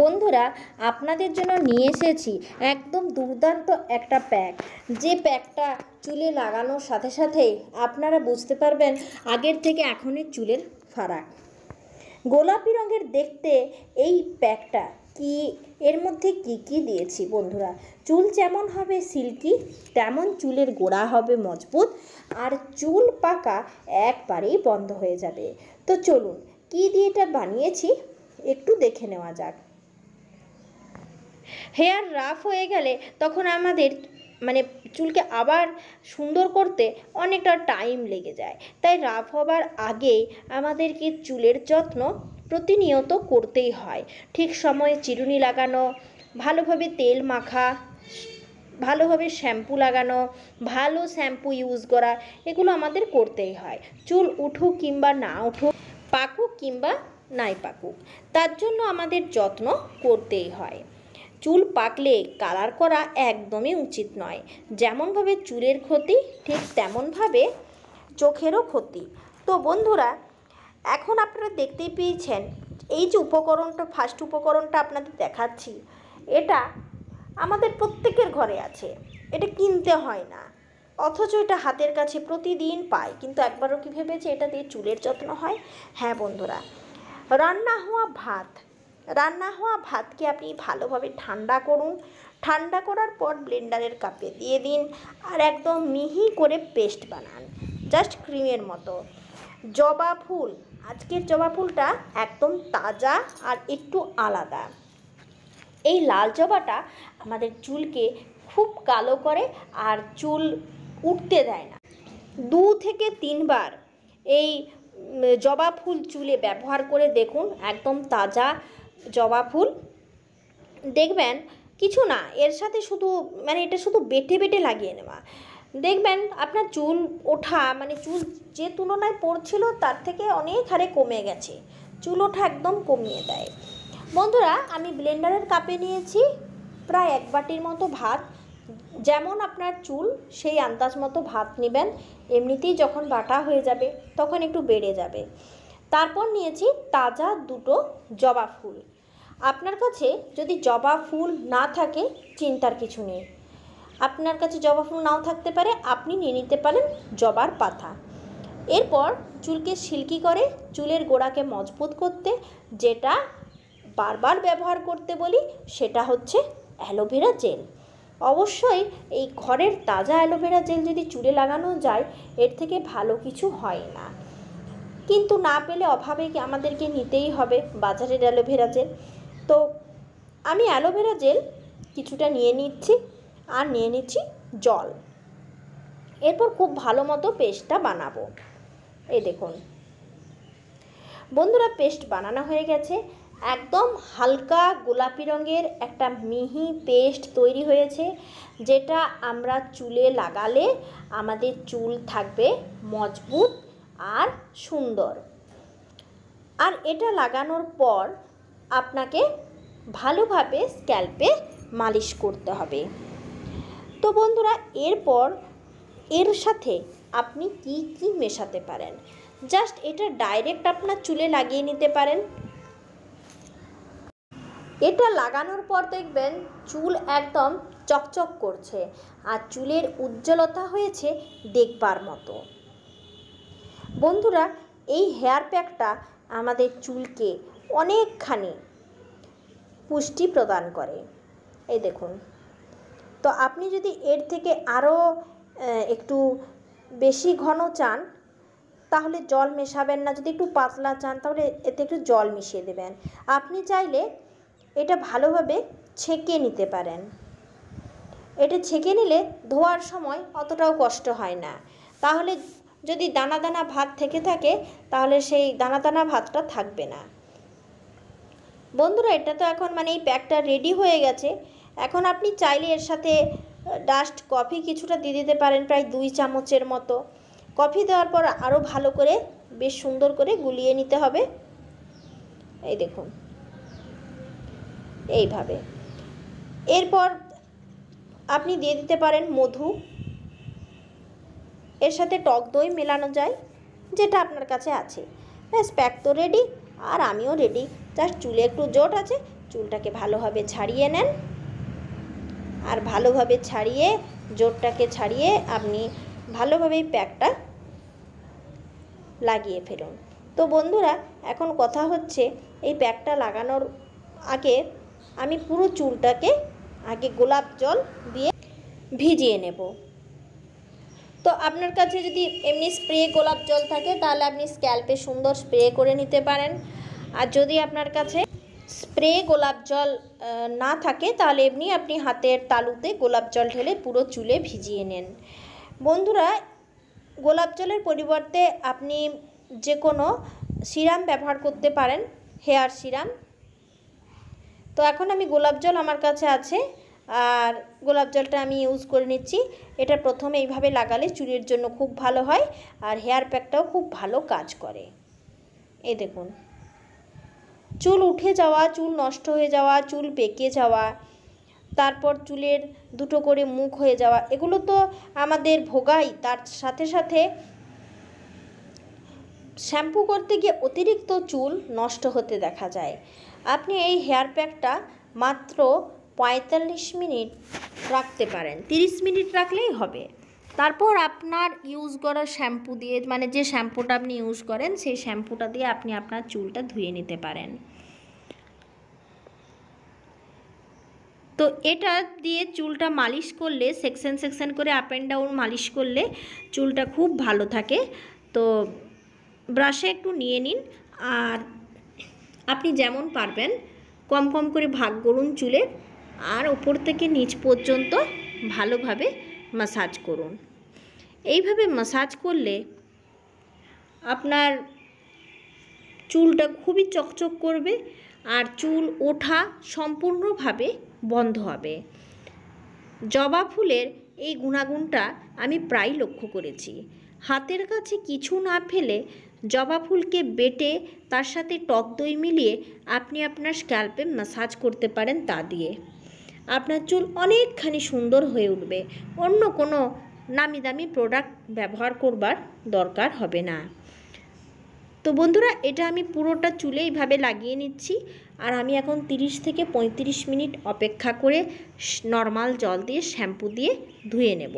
বন্ধুরা আপনাদের জন্য নিয়ে এসেছি একদম দুর্দান্ত একটা প্যাক যে প্যাকটা চুলে লাগানোর সাথে সাথে আপনারা বুঝতে পারবেন আগের থেকে এখনের চুলের ফারাক গোলাপি রঙের দেখতে এই প্যাকটা কি এর মধ্যে কি কি দিয়েছি বন্ধুরা চুল যেমন হবে সিল্কি তেমন চুলের গোড়া হবে মজবুত আর চুল পাকা একবারেই বন্ধ হয়ে যাবে তো চলুন কি দিয়ে এটা বানিয়েছি একটু দেখে নেওয়া যাক হেয়ার রাফ হয়ে গেলে তখন আমাদের মানে চুলকে আবার সুন্দর করতে অনেকটা টাইম লেগে যায় তাই রাফ হবার আগে আমাদেরকে চুলের যত্ন প্রতিনিয়ত করতেই হয় ঠিক সময়ে চিরুনি লাগানো ভালোভাবে তেল মাখা ভালোভাবে শ্যাম্পু লাগানো ভালো শ্যাম্পু ইউজ করা এগুলো আমাদের করতেই হয় চুল উঠুক কিংবা না উঠুক পাকুক কিংবা নাই পাকুক তার জন্য আমাদের যত্ন করতেই হয় চুল পাকলে কালার করা একদমই উচিত নয় যেমনভাবে চুলের ক্ষতি ঠিক তেমনভাবে চোখেরও ক্ষতি তো বন্ধুরা এখন আপনারা দেখতেই পেয়েছেন এই যে উপকরণটা ফার্স্ট উপকরণটা আপনাদের দেখাচ্ছি এটা আমাদের প্রত্যেকের ঘরে আছে এটা কিনতে হয় না অথচ এটা হাতের কাছে প্রতিদিন পাই কিন্তু একবারও কি ভেবেছে এটা দিয়ে চুলের যত্ন হয় হ্যাঁ বন্ধুরা রান্না হওয়া ভাত রান্না হওয়া ভাতকে আপনি ভালোভাবে ঠান্ডা করুন ঠান্ডা করার পর ব্লেন্ডারের কাপে দিয়ে দিন আর একদম মিহি করে পেস্ট বানান জাস্ট ক্রিমের মতো জবা ফুল আজকের জবা ফুলটা একদম তাজা আর একটু আলাদা এই লাল জবাটা আমাদের চুলকে খুব কালো করে আর চুল উঠতে দেয় না দু থেকে তিনবার এই জবা ফুল চুলে ব্যবহার করে দেখুন একদম তাজা জবা ফুল দেখবেন কিছু না এর সাথে শুধু মানে এটা শুধু বেটে বেটে লাগিয়ে নেওয়া দেখবেন আপনার চুল ওঠা মানে চুল যে তুলনায় পড়ছিল তার থেকে অনেক হারে কমে গেছে চুল ওঠা একদম কমিয়ে দেয় বন্ধুরা আমি ব্লেন্ডারের কাপে নিয়েছি প্রায় এক বাটির মতো ভাত যেমন আপনার চুল সেই আন্দাজ মতো ভাত নেবেন এমনিতেই যখন বাটা হয়ে যাবে তখন একটু বেড়ে যাবে তারপর নিয়েছি তাজা দুটো জবা ফুল আপনার কাছে যদি জবা ফুল না থাকে চিন্তার কিছু নেই আপনার কাছে জবা ফুল নাও থাকতে পারে আপনি নিয়ে নিতে পারেন জবার পাতা এরপর চুলকে সিল্কি করে চুলের গোড়াকে মজবুত করতে যেটা বারবার ব্যবহার করতে বলি সেটা হচ্ছে অ্যালোভেরা জেল অবশ্যই এই ঘরের তাজা অ্যালোভেরা জেল যদি চুলে লাগানো যায় এর থেকে ভালো কিছু হয় না কিন্তু না পেলে অভাবে আমাদেরকে নিতেই হবে বাজারের অ্যালোভেরা জেল তো আমি অ্যালোভেরা জেল কিছুটা নিয়ে নিচ্ছি আর নিয়ে নিচ্ছি জল এরপর খুব ভালো মতো পেস্টটা বানাবো এই দেখুন বন্ধুরা পেস্ট বানানো হয়ে গেছে একদম হালকা গোলাপি রঙের একটা মিহি পেস্ট তৈরি হয়েছে যেটা আমরা চুলে লাগালে আমাদের চুল থাকবে মজবুত আর সুন্দর আর এটা লাগানোর পর আপনাকে ভালোভাবে স্ক্যাল্পে মালিশ করতে হবে তো বন্ধুরা এরপর এর সাথে আপনি কি কি মেশাতে পারেন জাস্ট এটা ডাইরেক্ট আপনার চুলে লাগিয়ে নিতে পারেন এটা লাগানোর পর দেখবেন চুল একদম চকচক করছে আর চুলের উজ্জ্বলতা হয়েছে দেখবার মতো বন্ধুরা এই হেয়ার প্যাকটা আমাদের চুলকে অনেকখানি পুষ্টি প্রদান করে এই দেখুন তো আপনি যদি এর থেকে আরও একটু বেশি ঘন চান তাহলে জল মেশাবেন না যদি একটু পাতলা চান তাহলে এতে একটু জল মিশিয়ে দেবেন আপনি চাইলে এটা ভালোভাবে ছেঁকে নিতে পারেন এটা ছেঁকে নিলে ধোয়ার সময় অতটাও কষ্ট হয় না তাহলে যদি দানা দানা ভাত থেকে থাকে তাহলে সেই দানা দানা ভাতটা থাকবে না বন্ধুরা এটা তো এখন মানে এই প্যাকটা রেডি হয়ে গেছে এখন আপনি চাইলে এর সাথে ডাস্ট কফি কিছুটা দিয়ে দিতে পারেন প্রায় দুই চামচের মতো কফি দেওয়ার পর আরও ভালো করে বেশ সুন্দর করে গুলিয়ে নিতে হবে এই দেখুন এইভাবে এরপর আপনি দিয়ে দিতে পারেন মধু এর সাথে টক দই মেলানো যায় যেটা আপনার কাছে আছে ব্যাস প্যাক তো রেডি আর আমিও রেডি জাস্ট চুলে একটু জোট আছে চুলটাকে ভালোভাবে ছাড়িয়ে নেন আর ভালোভাবে ছাড়িয়ে জোটটাকে ছাড়িয়ে আপনি ভালোভাবেই প্যাকটা লাগিয়ে ফেলুন তো বন্ধুরা এখন কথা হচ্ছে এই প্যাকটা লাগানোর আগে আমি পুরো চুলটাকে আগে গোলাপ জল দিয়ে ভিজিয়ে নেব তো আপনার কাছে যদি এমনি স্প্রে গোলাপ জল থাকে তাহলে আপনি স্ক্যাল্পে সুন্দর স্প্রে করে নিতে পারেন আর যদি আপনার কাছে স্প্রে গোলাপ জল না থাকে তাহলে এমনি আপনি হাতের তালুতে গোলাপ জল ঢেলে পুরো চুলে ভিজিয়ে নেন বন্ধুরা গোলাপ জলের পরিবর্তে আপনি যে কোনো সিরাম ব্যবহার করতে পারেন হেয়ার সিরাম তো এখন আমি গোলাপ জল আমার কাছে আছে আর গোলাপ জলটা আমি ইউজ করে নিচ্ছি এটা প্রথমে এইভাবে লাগালে চুলের জন্য খুব ভালো হয় আর হেয়ার প্যাকটাও খুব ভালো কাজ করে এই দেখুন চুল উঠে যাওয়া চুল নষ্ট হয়ে যাওয়া চুল পেকে যাওয়া তারপর চুলের দুটো করে মুখ হয়ে যাওয়া এগুলো তো আমাদের ভোগাই তার সাথে সাথে শ্যাম্পু করতে গিয়ে অতিরিক্ত চুল নষ্ট হতে দেখা যায় আপনি এই হেয়ার প্যাকটা মাত্র পঁয়তাল্লিশ মিনিট রাখতে পারেন তিরিশ মিনিট রাখলেই হবে তারপর আপনার ইউজ করা শ্যাম্পু দিয়ে মানে যে শ্যাম্পুটা আপনি ইউজ করেন সেই শ্যাম্পুটা দিয়ে আপনি আপনার চুলটা ধুয়ে নিতে পারেন তো এটা দিয়ে চুলটা মালিশ করলে সেকশন সেকশন করে আপ অ্যান্ড ডাউন মালিশ করলে চুলটা খুব ভালো থাকে তো ব্রাশে একটু নিয়ে নিন আর আপনি যেমন পারবেন কম কম করে ভাগ করুন চুলে আর ওপর থেকে নিচ পর্যন্ত ভালোভাবে মাসাজ করুন এইভাবে মাসাজ করলে আপনার চুলটা খুবই চকচক করবে আর চুল ওঠা সম্পূর্ণভাবে বন্ধ হবে জবা ফুলের এই গুণাগুণটা আমি প্রায় লক্ষ্য করেছি হাতের কাছে কিছু না ফেলে জবা ফুলকে বেটে তার সাথে টক দই মিলিয়ে আপনি আপনার স্ক্যাল্পে ম্যাসাজ করতে পারেন তা দিয়ে আপনার চুল অনেকখানি সুন্দর হয়ে উঠবে অন্য কোনো নামি দামি প্রোডাক্ট ব্যবহার করবার দরকার হবে না তো বন্ধুরা এটা আমি পুরোটা চুলে এইভাবে লাগিয়ে নিচ্ছি আর আমি এখন 30 থেকে ৩৫ মিনিট অপেক্ষা করে নর্মাল জল দিয়ে শ্যাম্পু দিয়ে ধুয়ে নেব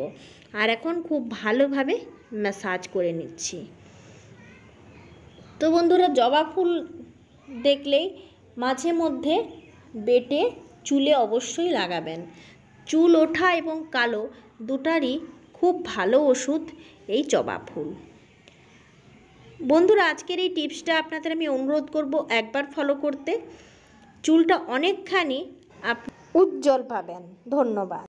আর এখন খুব ভালোভাবে ম্যাসাজ করে নিচ্ছি তো বন্ধুরা জবা ফুল দেখলেই মাঝে মধ্যে বেটে চুলে অবশ্যই লাগাবেন চুল ওঠা এবং কালো দুটারই খুব ভালো ওষুধ এই জবা ফুল বন্ধুরা আজকের এই টিপসটা আপনাদের আমি অনুরোধ করব একবার ফলো করতে চুলটা অনেকখানি আপ উজ্জ্বল পাবেন ধন্যবাদ